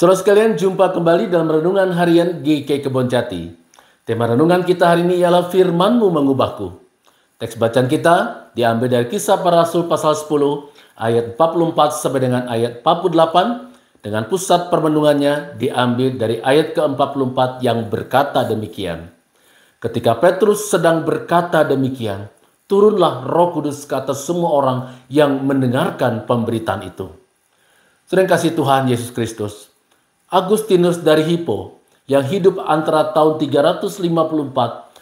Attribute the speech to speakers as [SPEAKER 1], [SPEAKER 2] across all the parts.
[SPEAKER 1] Saudara sekalian, jumpa kembali dalam renungan harian GK Kebon Tema renungan kita hari ini ialah firmanmu mengubahku. Teks bacaan kita diambil dari kisah para rasul pasal 10 ayat 44 sampai dengan ayat 48 dengan pusat permenungannya diambil dari ayat ke-44 yang berkata demikian. Ketika Petrus sedang berkata demikian, turunlah roh kudus ke atas semua orang yang mendengarkan pemberitaan itu. Sering kasih Tuhan Yesus Kristus, Agustinus dari Hippo yang hidup antara tahun 354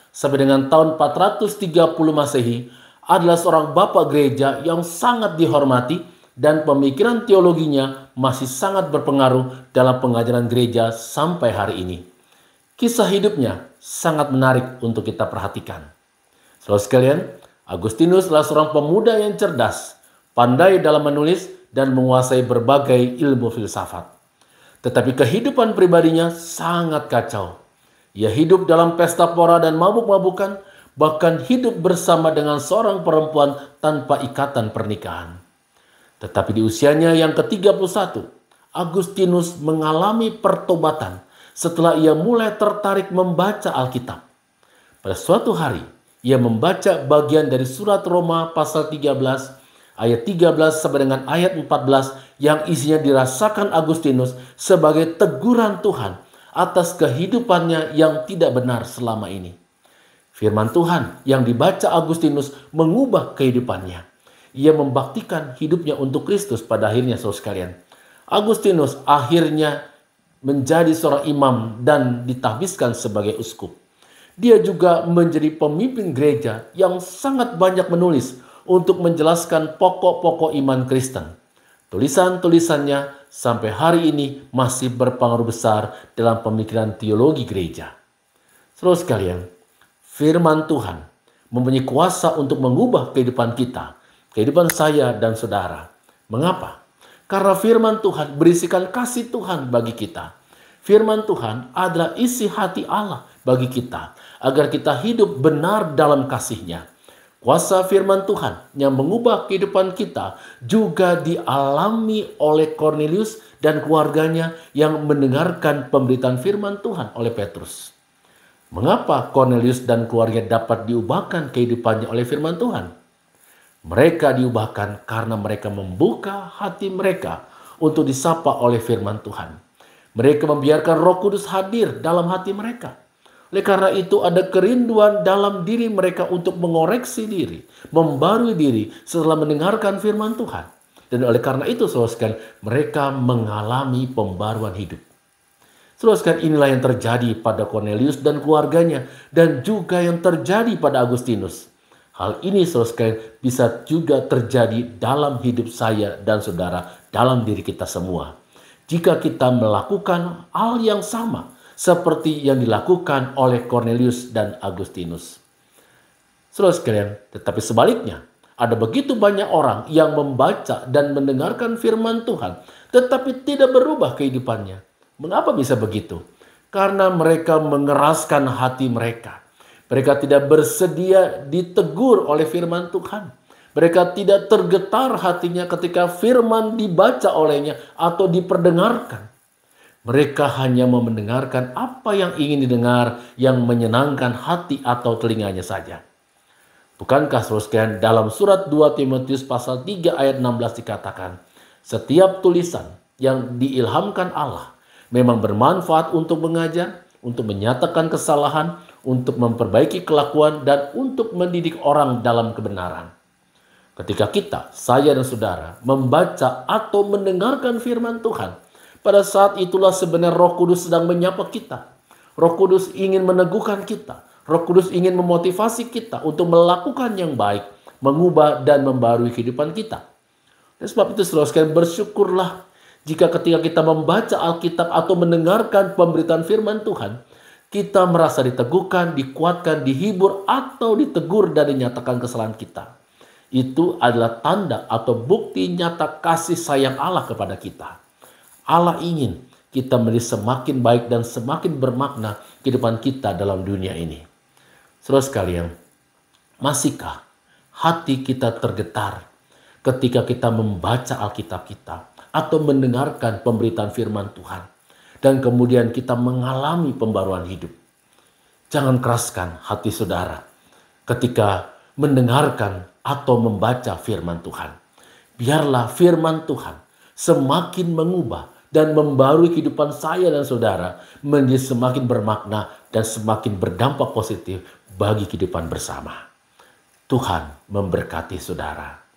[SPEAKER 1] sampai dengan tahun 430 Masehi adalah seorang bapak gereja yang sangat dihormati dan pemikiran teologinya masih sangat berpengaruh dalam pengajaran gereja sampai hari ini. Kisah hidupnya sangat menarik untuk kita perhatikan. Saudara sekalian, Agustinus adalah seorang pemuda yang cerdas, pandai dalam menulis dan menguasai berbagai ilmu filsafat. Tetapi kehidupan pribadinya sangat kacau. Ia hidup dalam pesta pora dan mabuk-mabukan, bahkan hidup bersama dengan seorang perempuan tanpa ikatan pernikahan. Tetapi di usianya yang ke-31, Agustinus mengalami pertobatan setelah ia mulai tertarik membaca Alkitab. Pada suatu hari, ia membaca bagian dari surat Roma pasal 13 ayat 13 sampai dengan ayat 14 yang isinya dirasakan Agustinus sebagai teguran Tuhan atas kehidupannya yang tidak benar selama ini. Firman Tuhan yang dibaca Agustinus mengubah kehidupannya. Ia membaktikan hidupnya untuk Kristus pada akhirnya saudara sekalian. Agustinus akhirnya menjadi seorang imam dan ditahbiskan sebagai uskup. Dia juga menjadi pemimpin gereja yang sangat banyak menulis untuk menjelaskan pokok-pokok iman Kristen. Tulisan-tulisannya sampai hari ini masih berpengaruh besar dalam pemikiran teologi gereja. Terus sekalian, firman Tuhan mempunyai kuasa untuk mengubah kehidupan kita, kehidupan saya dan saudara. Mengapa? Karena firman Tuhan berisikan kasih Tuhan bagi kita. Firman Tuhan adalah isi hati Allah bagi kita agar kita hidup benar dalam kasihnya. Kuasa firman Tuhan yang mengubah kehidupan kita juga dialami oleh Cornelius dan keluarganya yang mendengarkan pemberitaan firman Tuhan oleh Petrus. Mengapa Cornelius dan keluarga dapat diubahkan kehidupannya oleh firman Tuhan? Mereka diubahkan karena mereka membuka hati mereka untuk disapa oleh firman Tuhan. Mereka membiarkan Roh Kudus hadir dalam hati mereka. Oleh karena itu ada kerinduan dalam diri mereka untuk mengoreksi diri, membarui diri setelah mendengarkan firman Tuhan. Dan oleh karena itu saudara mereka mengalami pembaruan hidup. Saudara inilah yang terjadi pada Cornelius dan keluarganya dan juga yang terjadi pada Agustinus. Hal ini saudara bisa juga terjadi dalam hidup saya dan saudara, dalam diri kita semua. Jika kita melakukan hal yang sama, seperti yang dilakukan oleh Cornelius dan Agustinus. Saudara sekalian, tetapi sebaliknya, ada begitu banyak orang yang membaca dan mendengarkan firman Tuhan, tetapi tidak berubah kehidupannya. Mengapa bisa begitu? Karena mereka mengeraskan hati mereka. Mereka tidak bersedia ditegur oleh firman Tuhan. Mereka tidak tergetar hatinya ketika firman dibaca olehnya atau diperdengarkan. Mereka hanya mau mendengarkan apa yang ingin didengar yang menyenangkan hati atau telinganya saja. Bukankah seterusnya dalam surat 2 Timotius pasal 3 ayat 16 dikatakan, setiap tulisan yang diilhamkan Allah memang bermanfaat untuk mengajar, untuk menyatakan kesalahan, untuk memperbaiki kelakuan, dan untuk mendidik orang dalam kebenaran. Ketika kita, saya dan saudara, membaca atau mendengarkan firman Tuhan, pada saat itulah sebenarnya Roh Kudus sedang menyapa kita. Roh Kudus ingin meneguhkan kita. Roh Kudus ingin memotivasi kita untuk melakukan yang baik, mengubah dan membarui kehidupan kita. Dan sebab itu selalu sekali bersyukurlah jika ketika kita membaca Alkitab atau mendengarkan pemberitaan firman Tuhan, kita merasa diteguhkan, dikuatkan, dihibur atau ditegur dan dinyatakan kesalahan kita. Itu adalah tanda atau bukti nyata kasih sayang Allah kepada kita. Allah ingin kita menjadi semakin baik dan semakin bermakna kehidupan kita dalam dunia ini. Saudara sekalian, masihkah hati kita tergetar ketika kita membaca Alkitab kita atau mendengarkan pemberitaan firman Tuhan dan kemudian kita mengalami pembaruan hidup. Jangan keraskan hati saudara ketika mendengarkan atau membaca firman Tuhan. Biarlah firman Tuhan semakin mengubah dan membarui kehidupan saya dan saudara menjadi semakin bermakna dan semakin berdampak positif bagi kehidupan bersama. Tuhan memberkati saudara.